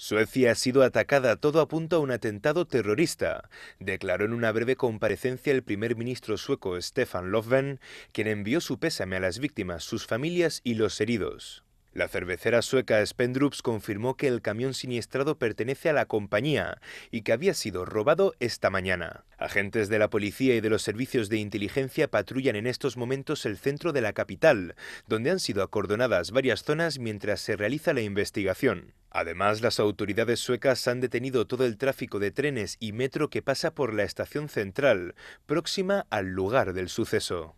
Suecia ha sido atacada, todo punto a un atentado terrorista, declaró en una breve comparecencia el primer ministro sueco Stefan Löfven, quien envió su pésame a las víctimas, sus familias y los heridos. La cervecera sueca Spendrups confirmó que el camión siniestrado pertenece a la compañía y que había sido robado esta mañana. Agentes de la policía y de los servicios de inteligencia patrullan en estos momentos el centro de la capital, donde han sido acordonadas varias zonas mientras se realiza la investigación. Además, las autoridades suecas han detenido todo el tráfico de trenes y metro que pasa por la estación central, próxima al lugar del suceso.